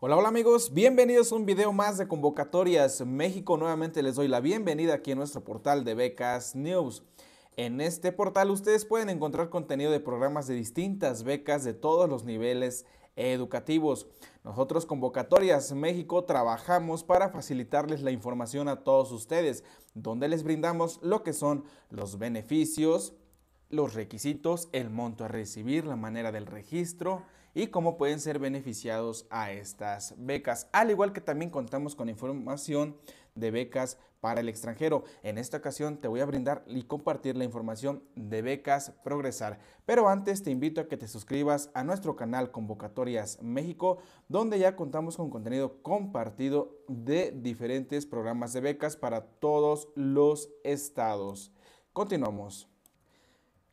Hola, hola amigos, bienvenidos a un video más de Convocatorias México. Nuevamente les doy la bienvenida aquí a nuestro portal de Becas News. En este portal ustedes pueden encontrar contenido de programas de distintas becas de todos los niveles educativos. Nosotros Convocatorias México trabajamos para facilitarles la información a todos ustedes, donde les brindamos lo que son los beneficios, los requisitos, el monto a recibir, la manera del registro, y cómo pueden ser beneficiados a estas becas. Al igual que también contamos con información de becas para el extranjero. En esta ocasión te voy a brindar y compartir la información de becas Progresar. Pero antes te invito a que te suscribas a nuestro canal Convocatorias México, donde ya contamos con contenido compartido de diferentes programas de becas para todos los estados. Continuamos.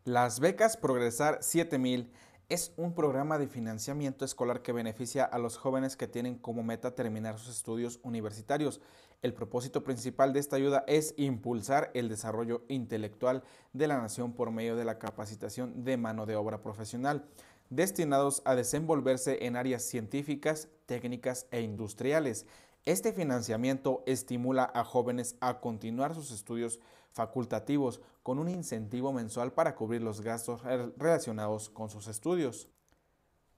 Las becas Progresar 7000 es un programa de financiamiento escolar que beneficia a los jóvenes que tienen como meta terminar sus estudios universitarios. El propósito principal de esta ayuda es impulsar el desarrollo intelectual de la nación por medio de la capacitación de mano de obra profesional, destinados a desenvolverse en áreas científicas, técnicas e industriales. Este financiamiento estimula a jóvenes a continuar sus estudios facultativos con un incentivo mensual para cubrir los gastos relacionados con sus estudios.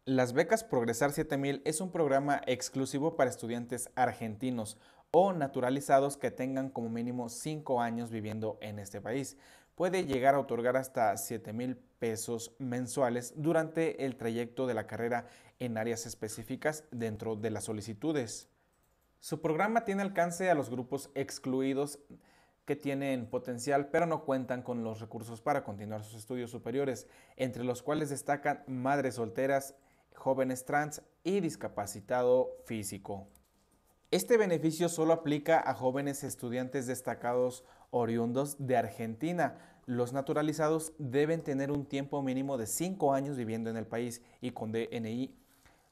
Las becas Progresar 7000 es un programa exclusivo para estudiantes argentinos o naturalizados que tengan como mínimo 5 años viviendo en este país. Puede llegar a otorgar hasta 7000 pesos mensuales durante el trayecto de la carrera en áreas específicas dentro de las solicitudes. Su programa tiene alcance a los grupos excluidos que tienen potencial pero no cuentan con los recursos para continuar sus estudios superiores, entre los cuales destacan madres solteras, jóvenes trans y discapacitado físico. Este beneficio solo aplica a jóvenes estudiantes destacados oriundos de Argentina. Los naturalizados deben tener un tiempo mínimo de 5 años viviendo en el país y con DNI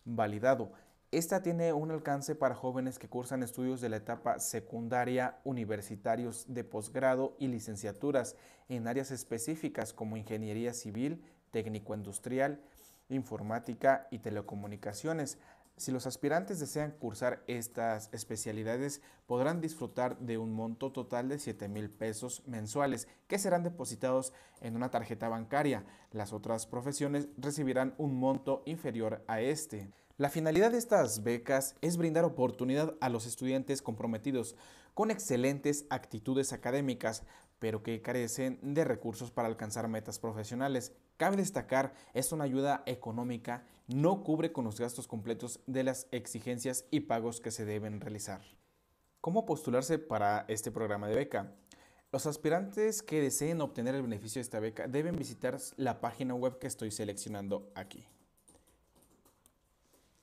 validado. Esta tiene un alcance para jóvenes que cursan estudios de la etapa secundaria, universitarios de posgrado y licenciaturas en áreas específicas como ingeniería civil, técnico-industrial, informática y telecomunicaciones. Si los aspirantes desean cursar estas especialidades, podrán disfrutar de un monto total de 7 mil pesos mensuales, que serán depositados en una tarjeta bancaria. Las otras profesiones recibirán un monto inferior a este. La finalidad de estas becas es brindar oportunidad a los estudiantes comprometidos con excelentes actitudes académicas, pero que carecen de recursos para alcanzar metas profesionales. Cabe destacar, es una ayuda económica, no cubre con los gastos completos de las exigencias y pagos que se deben realizar. ¿Cómo postularse para este programa de beca? Los aspirantes que deseen obtener el beneficio de esta beca deben visitar la página web que estoy seleccionando aquí.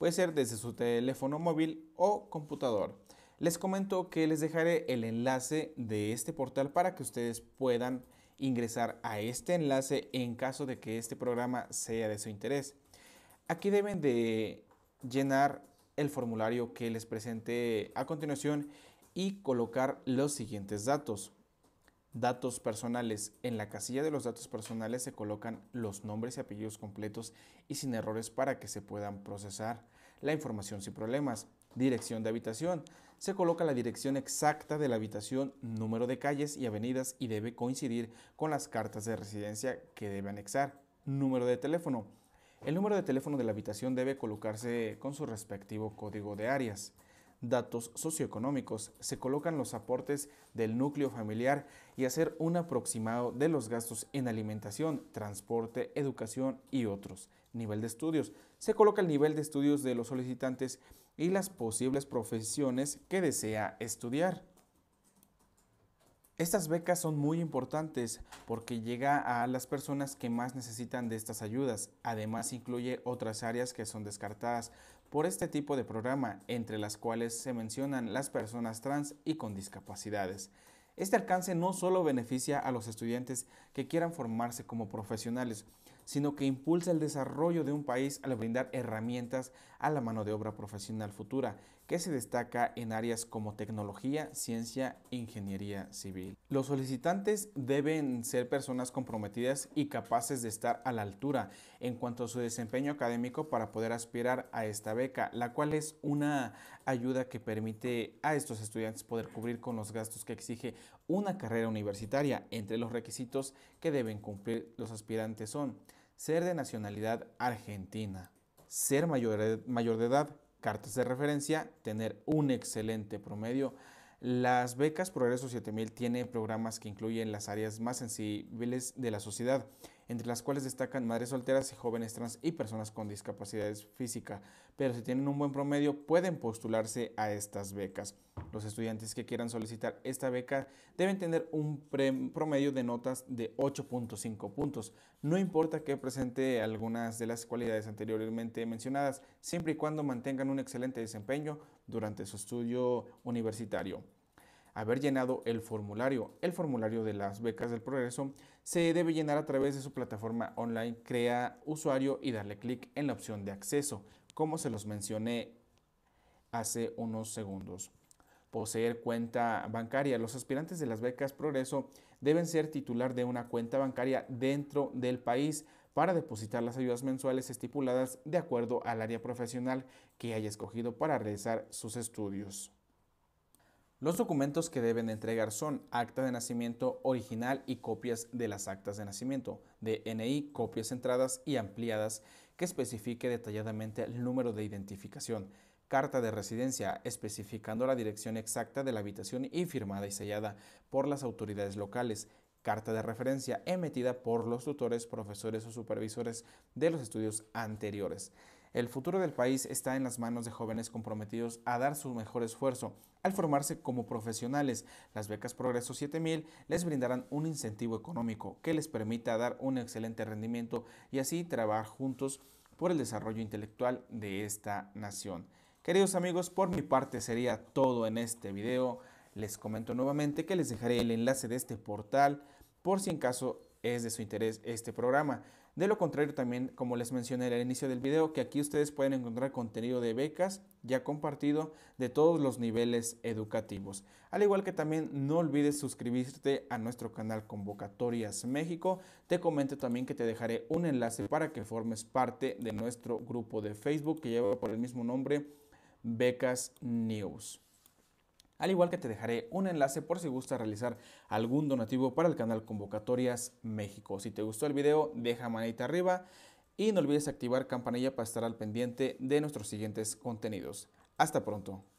Puede ser desde su teléfono móvil o computador. Les comento que les dejaré el enlace de este portal para que ustedes puedan ingresar a este enlace en caso de que este programa sea de su interés. Aquí deben de llenar el formulario que les presenté a continuación y colocar los siguientes datos datos personales. En la casilla de los datos personales se colocan los nombres y apellidos completos y sin errores para que se puedan procesar la información sin problemas. Dirección de habitación. Se coloca la dirección exacta de la habitación, número de calles y avenidas y debe coincidir con las cartas de residencia que debe anexar. Número de teléfono. El número de teléfono de la habitación debe colocarse con su respectivo código de áreas datos socioeconómicos, se colocan los aportes del núcleo familiar y hacer un aproximado de los gastos en alimentación, transporte, educación y otros. Nivel de estudios. Se coloca el nivel de estudios de los solicitantes y las posibles profesiones que desea estudiar. Estas becas son muy importantes porque llega a las personas que más necesitan de estas ayudas. Además incluye otras áreas que son descartadas, por este tipo de programa, entre las cuales se mencionan las personas trans y con discapacidades. Este alcance no solo beneficia a los estudiantes que quieran formarse como profesionales, sino que impulsa el desarrollo de un país al brindar herramientas a la mano de obra profesional futura, que se destaca en áreas como tecnología, ciencia e ingeniería civil. Los solicitantes deben ser personas comprometidas y capaces de estar a la altura en cuanto a su desempeño académico para poder aspirar a esta beca, la cual es una ayuda que permite a estos estudiantes poder cubrir con los gastos que exige una carrera universitaria. Entre los requisitos que deben cumplir los aspirantes son ser de nacionalidad argentina, ser mayor, de edad, cartas de referencia, tener un excelente promedio. Las becas Progreso 7000 tienen programas que incluyen las áreas más sensibles de la sociedad entre las cuales destacan madres solteras y jóvenes trans y personas con discapacidades física, pero si tienen un buen promedio pueden postularse a estas becas. Los estudiantes que quieran solicitar esta beca deben tener un promedio de notas de 8.5 puntos, no importa que presente algunas de las cualidades anteriormente mencionadas, siempre y cuando mantengan un excelente desempeño durante su estudio universitario haber llenado el formulario. El formulario de las becas del progreso se debe llenar a través de su plataforma online, crea usuario y darle clic en la opción de acceso, como se los mencioné hace unos segundos. Poseer cuenta bancaria. Los aspirantes de las becas Progreso deben ser titular de una cuenta bancaria dentro del país para depositar las ayudas mensuales estipuladas de acuerdo al área profesional que haya escogido para realizar sus estudios. Los documentos que deben entregar son acta de nacimiento original y copias de las actas de nacimiento, DNI, copias entradas y ampliadas que especifique detalladamente el número de identificación, carta de residencia especificando la dirección exacta de la habitación y firmada y sellada por las autoridades locales, carta de referencia emitida por los tutores, profesores o supervisores de los estudios anteriores. El futuro del país está en las manos de jóvenes comprometidos a dar su mejor esfuerzo. Al formarse como profesionales, las becas Progreso 7000 les brindarán un incentivo económico que les permita dar un excelente rendimiento y así trabajar juntos por el desarrollo intelectual de esta nación. Queridos amigos, por mi parte sería todo en este video. Les comento nuevamente que les dejaré el enlace de este portal por si en caso es de su interés este programa. De lo contrario, también, como les mencioné al inicio del video, que aquí ustedes pueden encontrar contenido de becas ya compartido de todos los niveles educativos. Al igual que también no olvides suscribirte a nuestro canal Convocatorias México. Te comento también que te dejaré un enlace para que formes parte de nuestro grupo de Facebook que lleva por el mismo nombre Becas News al igual que te dejaré un enlace por si gusta realizar algún donativo para el canal Convocatorias México. Si te gustó el video, deja manita arriba y no olvides activar campanilla para estar al pendiente de nuestros siguientes contenidos. Hasta pronto.